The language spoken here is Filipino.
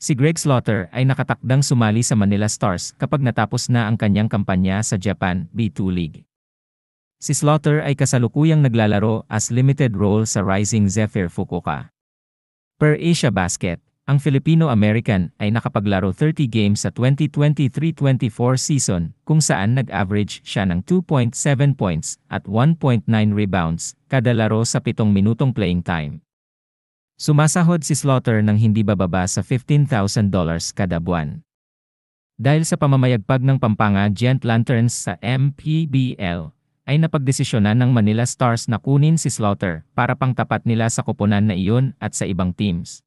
Si Greg Slaughter ay nakatakdang sumali sa Manila Stars kapag natapos na ang kanyang kampanya sa Japan B2 League. Si Slaughter ay kasalukuyang naglalaro as limited role sa Rising Zephyr Fukuoka. Per Asia Basket, ang Filipino-American ay nakapaglaro 30 games sa 2023-24 season kung saan nag-average siya ng 2.7 points at 1.9 rebounds kada laro sa 7 minutong playing time. Sumasahod si Slaughter ng hindi bababa sa $15,000 kada buwan. Dahil sa pamamayagpag ng Pampanga Giant Lanterns sa MPBL, ay napagdesisyonan ng Manila Stars na kunin si Slaughter para pangtapat nila sa kuponan na iyon at sa ibang teams.